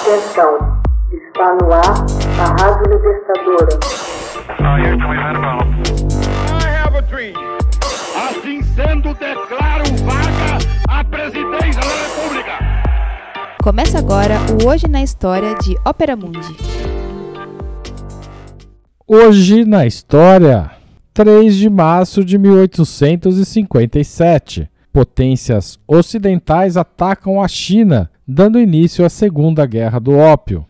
Atenção, está no ar a Rádio Libertadora. Assim sendo, declaro vaga a presidência da República. Começa agora o Hoje na História de Ópera Mundi. Hoje na História, 3 de março de 1857. Potências ocidentais atacam a China dando início à Segunda Guerra do Ópio.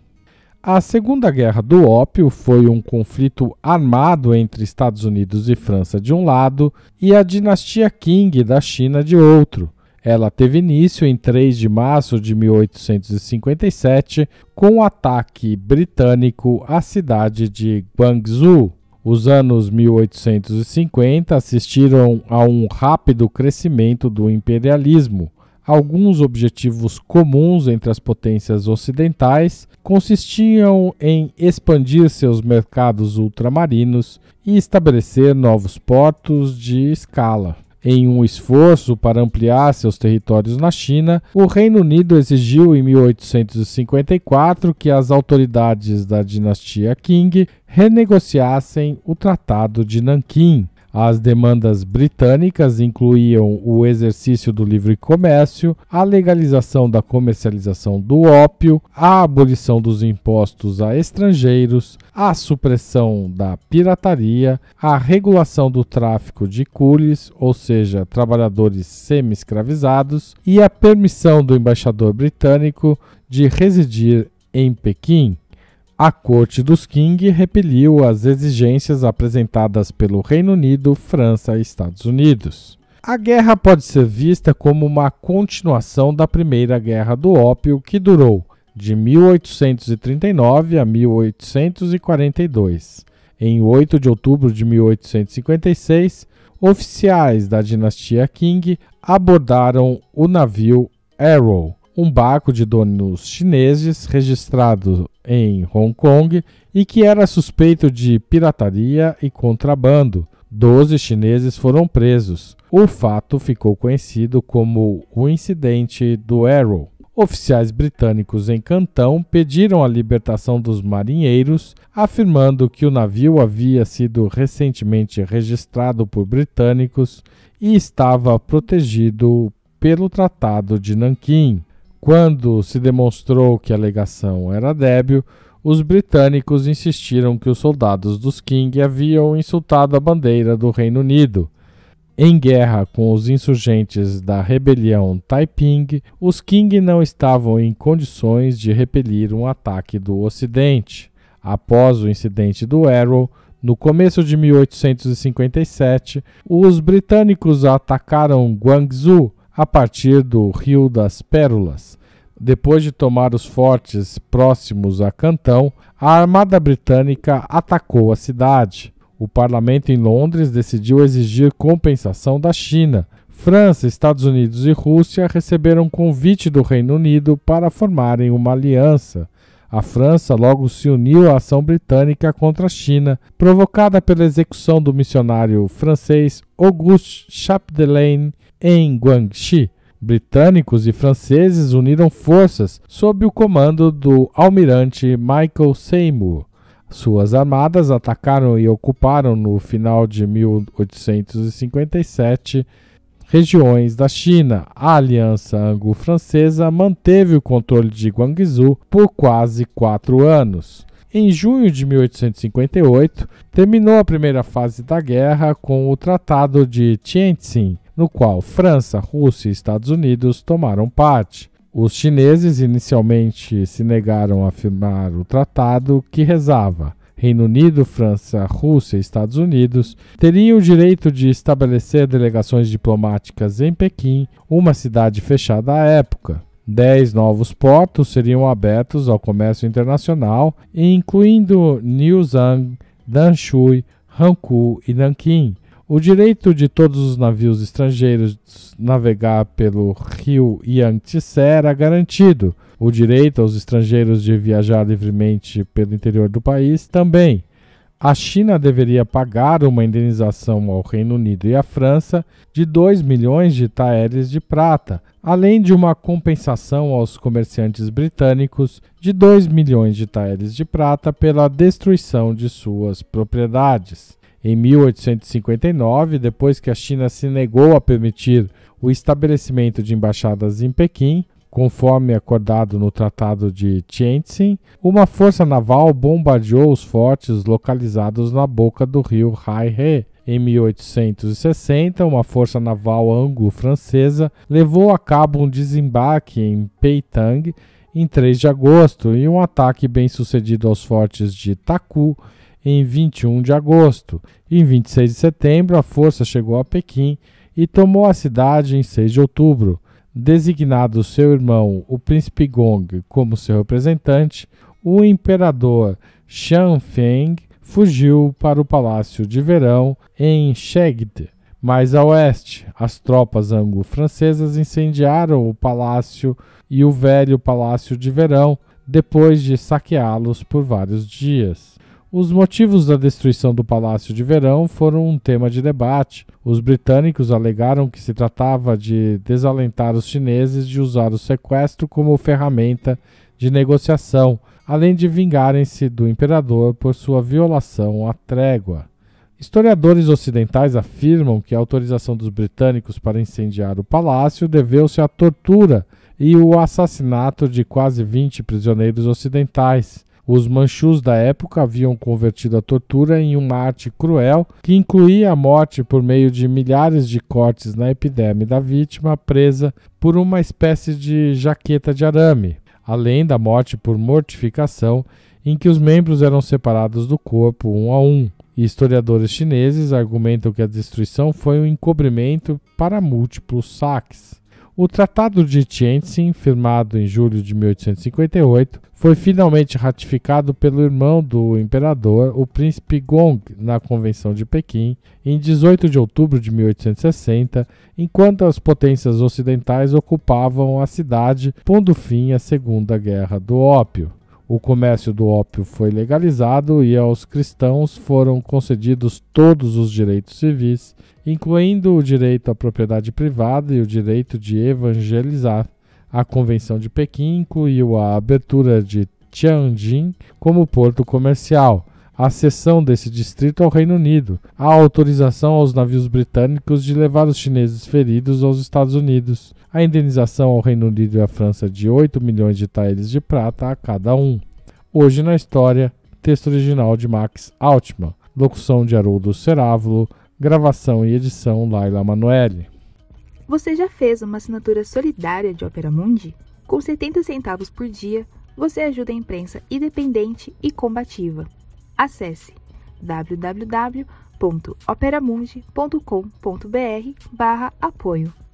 A Segunda Guerra do Ópio foi um conflito armado entre Estados Unidos e França de um lado e a dinastia Qing da China de outro. Ela teve início em 3 de março de 1857 com o um ataque britânico à cidade de Guangzhou. Os anos 1850 assistiram a um rápido crescimento do imperialismo Alguns objetivos comuns entre as potências ocidentais consistiam em expandir seus mercados ultramarinos e estabelecer novos portos de escala. Em um esforço para ampliar seus territórios na China, o Reino Unido exigiu em 1854 que as autoridades da dinastia Qing renegociassem o Tratado de Nanquim. As demandas britânicas incluíam o exercício do livre comércio, a legalização da comercialização do ópio, a abolição dos impostos a estrangeiros, a supressão da pirataria, a regulação do tráfico de coolies, ou seja, trabalhadores semi-escravizados, e a permissão do embaixador britânico de residir em Pequim. A Corte dos Qing repeliu as exigências apresentadas pelo Reino Unido, França e Estados Unidos. A guerra pode ser vista como uma continuação da Primeira Guerra do Ópio, que durou de 1839 a 1842. Em 8 de outubro de 1856, oficiais da dinastia Qing abordaram o navio Arrow, um barco de donos chineses registrado em Hong Kong e que era suspeito de pirataria e contrabando. Doze chineses foram presos. O fato ficou conhecido como o incidente do Arrow. Oficiais britânicos em Cantão pediram a libertação dos marinheiros, afirmando que o navio havia sido recentemente registrado por britânicos e estava protegido pelo Tratado de Nanquim. Quando se demonstrou que a alegação era débil, os britânicos insistiram que os soldados dos King haviam insultado a bandeira do Reino Unido. Em guerra com os insurgentes da rebelião Taiping, os Qing não estavam em condições de repelir um ataque do Ocidente. Após o incidente do Arrow, no começo de 1857, os britânicos atacaram Guangzhou, a partir do Rio das Pérolas. Depois de tomar os fortes próximos a Cantão, a Armada Britânica atacou a cidade. O parlamento em Londres decidiu exigir compensação da China. França, Estados Unidos e Rússia receberam convite do Reino Unido para formarem uma aliança. A França logo se uniu à ação britânica contra a China, provocada pela execução do missionário francês Auguste Chapdelaine em Guangxi. Britânicos e franceses uniram forças sob o comando do almirante Michael Seymour. Suas armadas atacaram e ocuparam no final de 1857 regiões da China. A Aliança Anglo-Francesa manteve o controle de Guangzhou por quase quatro anos. Em junho de 1858, terminou a primeira fase da guerra com o Tratado de Tientsin, no qual França, Rússia e Estados Unidos tomaram parte. Os chineses inicialmente se negaram a firmar o tratado que rezava: Reino Unido, França, Rússia e Estados Unidos, teriam o direito de estabelecer delegações diplomáticas em Pequim, uma cidade fechada à época. Dez novos portos seriam abertos ao comércio internacional, incluindo Niuzhang, Danshui, Hankou e Nanquim. O direito de todos os navios estrangeiros navegar pelo rio Yangtze era garantido, o direito aos estrangeiros de viajar livremente pelo interior do país, também a China deveria pagar uma indenização ao Reino Unido e à França de 2 milhões de taeres de prata, além de uma compensação aos comerciantes britânicos de 2 milhões de taeres de prata pela destruição de suas propriedades. Em 1859, depois que a China se negou a permitir o estabelecimento de embaixadas em Pequim, Conforme acordado no Tratado de Tientsin, uma força naval bombardeou os fortes localizados na boca do rio Hai-He. Em 1860, uma força naval anglo-francesa levou a cabo um desembarque em Peitang em 3 de agosto e um ataque bem sucedido aos fortes de Taku em 21 de agosto. Em 26 de setembro, a força chegou a Pequim e tomou a cidade em 6 de outubro designado seu irmão, o príncipe Gong, como seu representante, o imperador Xianfeng fugiu para o palácio de verão em Shegde. Mais a oeste, as tropas anglo-francesas incendiaram o palácio e o velho palácio de verão depois de saqueá-los por vários dias. Os motivos da destruição do Palácio de Verão foram um tema de debate. Os britânicos alegaram que se tratava de desalentar os chineses de usar o sequestro como ferramenta de negociação, além de vingarem-se do imperador por sua violação à trégua. Historiadores ocidentais afirmam que a autorização dos britânicos para incendiar o palácio deveu-se à tortura e o assassinato de quase 20 prisioneiros ocidentais. Os manchus da época haviam convertido a tortura em uma arte cruel que incluía a morte por meio de milhares de cortes na epiderme da vítima presa por uma espécie de jaqueta de arame, além da morte por mortificação, em que os membros eram separados do corpo um a um. historiadores chineses argumentam que a destruição foi um encobrimento para múltiplos saques. O Tratado de Tientsin, firmado em julho de 1858, foi finalmente ratificado pelo irmão do imperador, o príncipe Gong, na Convenção de Pequim, em 18 de outubro de 1860, enquanto as potências ocidentais ocupavam a cidade, pondo fim à Segunda Guerra do Ópio o comércio do ópio foi legalizado e aos cristãos foram concedidos todos os direitos civis, incluindo o direito à propriedade privada e o direito de evangelizar. A Convenção de Pequim incluiu a abertura de Tianjin como porto comercial, a cessão desse distrito ao Reino Unido, a autorização aos navios britânicos de levar os chineses feridos aos Estados Unidos, a indenização ao Reino Unido e à França de 8 milhões de taeles de prata a cada um. Hoje na história, texto original de Max Altman, locução de Haroldo Cerávulo, gravação e edição Laila Manoeli. Você já fez uma assinatura solidária de Opera Mundi? Com 70 centavos por dia, você ajuda a imprensa independente e combativa. Acesse www.operamundi.com.br barra apoio.